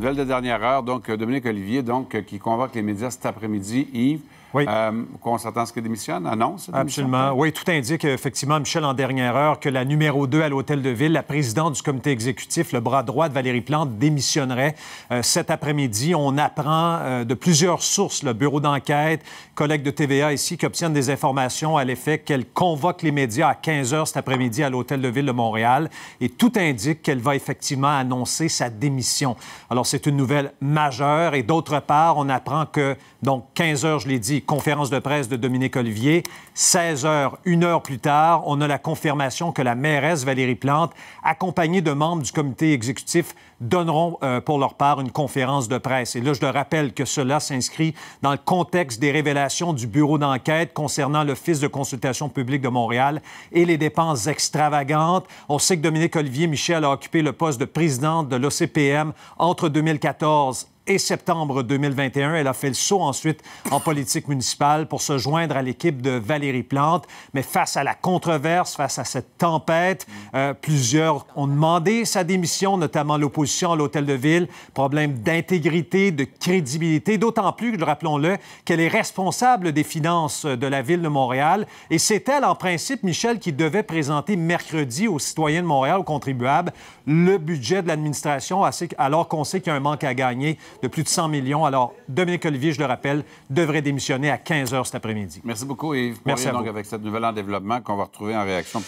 Nouvelle de dernière heure, donc euh, Dominique Olivier, donc, euh, qui convoque les médias cet après-midi. Yves, oui. Euh, s'attend à ce qu'elle démissionne, annonce. Absolument. Oui, tout indique effectivement, Michel, en dernière heure, que la numéro 2 à l'Hôtel de Ville, la présidente du comité exécutif, le bras droit de Valérie Plante, démissionnerait euh, cet après-midi. On apprend euh, de plusieurs sources, le bureau d'enquête, collègues de TVA ici, qui obtiennent des informations à l'effet qu'elle convoque les médias à 15 h cet après-midi à l'Hôtel de Ville de Montréal. Et tout indique qu'elle va effectivement annoncer sa démission. Alors, c'est une nouvelle majeure. Et d'autre part, on apprend que, donc, 15 h je l'ai dit, conférence de presse de Dominique Olivier. 16 heures, une heure plus tard, on a la confirmation que la mairesse Valérie Plante, accompagnée de membres du comité exécutif, donneront euh, pour leur part une conférence de presse. Et là, je le rappelle que cela s'inscrit dans le contexte des révélations du bureau d'enquête concernant l'Office de consultation publique de Montréal et les dépenses extravagantes. On sait que Dominique Olivier Michel a occupé le poste de présidente de l'OCPM entre 2014 et septembre 2021. Elle a fait le saut ensuite en politique municipale pour se joindre à l'équipe de Valérie Plante. Mais face à la controverse, face à cette tempête, euh, plusieurs ont demandé sa démission, notamment l'opposition à l'hôtel de ville. Problème d'intégrité, de crédibilité, d'autant plus, rappelons-le, qu'elle est responsable des finances de la ville de Montréal. Et c'est elle, en principe, Michel, qui devait présenter mercredi aux citoyens de Montréal, aux contribuables, le budget de l'administration, alors qu'on sait qu'il y a un manque à gagner de plus de 100 millions. Alors, Dominique Olivier, je le rappelle, devrait démissionner à 15 h cet après-midi. Merci beaucoup, Yves. Merci à donc avec cette nouvelle en développement qu'on va retrouver en réaction.